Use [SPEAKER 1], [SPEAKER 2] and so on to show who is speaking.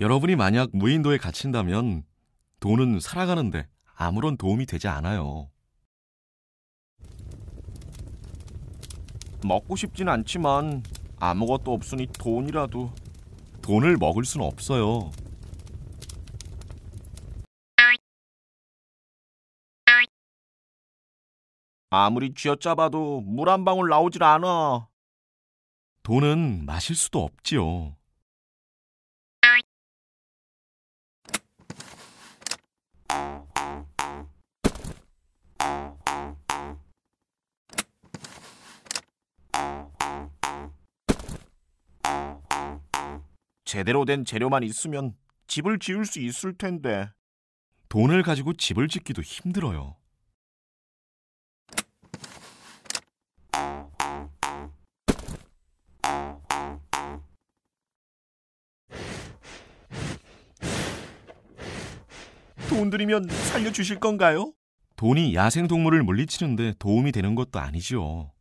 [SPEAKER 1] 여러분이 만약 무인도에 갇힌다면 돈은 살아가는데 아무런 도움이 되지 않아요. 먹고 싶진 않지만 아무것도 없으니 돈이라도 돈을 먹을 순 없어요.
[SPEAKER 2] 아무리 쥐어짜봐도 물 한 방울 나오질 않아.
[SPEAKER 3] 돈은 마실 수도 없지요.
[SPEAKER 4] 제대로 된 재료만 있으면 집을 지을 수 있을 텐데. 돈을 가지고 집을 짓기도 힘들어요.
[SPEAKER 5] 돈 드리면 살려주실 건가요?
[SPEAKER 1] 돈이 야생동물을
[SPEAKER 3] 물리치는데 도움이 되는 것도 아니지요.